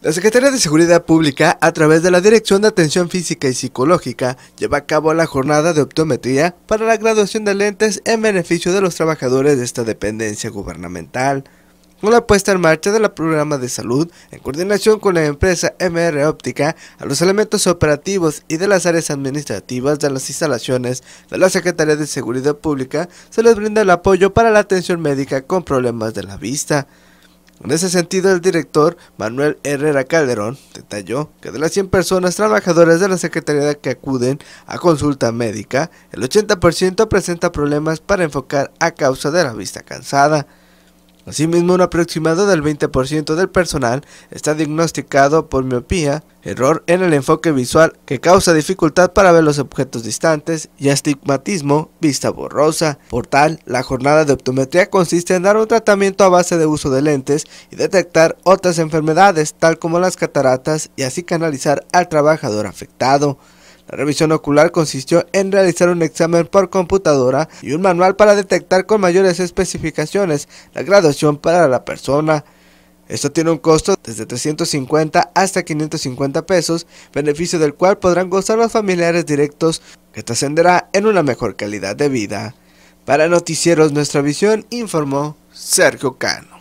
La Secretaría de Seguridad Pública, a través de la Dirección de Atención Física y Psicológica, lleva a cabo la jornada de optometría para la graduación de lentes en beneficio de los trabajadores de esta dependencia gubernamental. Con la puesta en marcha del programa de salud, en coordinación con la empresa MR Óptica, a los elementos operativos y de las áreas administrativas de las instalaciones de la Secretaría de Seguridad Pública, se les brinda el apoyo para la atención médica con problemas de la vista. En ese sentido, el director Manuel Herrera Calderón detalló que de las 100 personas trabajadoras de la Secretaría que acuden a consulta médica, el 80% presenta problemas para enfocar a causa de la vista cansada. Asimismo, un aproximado del 20% del personal está diagnosticado por miopía, error en el enfoque visual que causa dificultad para ver los objetos distantes y astigmatismo, vista borrosa. Por tal, la jornada de optometría consiste en dar un tratamiento a base de uso de lentes y detectar otras enfermedades tal como las cataratas y así canalizar al trabajador afectado. La revisión ocular consistió en realizar un examen por computadora y un manual para detectar con mayores especificaciones la graduación para la persona. Esto tiene un costo desde 350 hasta 550 pesos, beneficio del cual podrán gozar los familiares directos que trascenderá en una mejor calidad de vida. Para Noticieros Nuestra Visión informó Sergio Cano.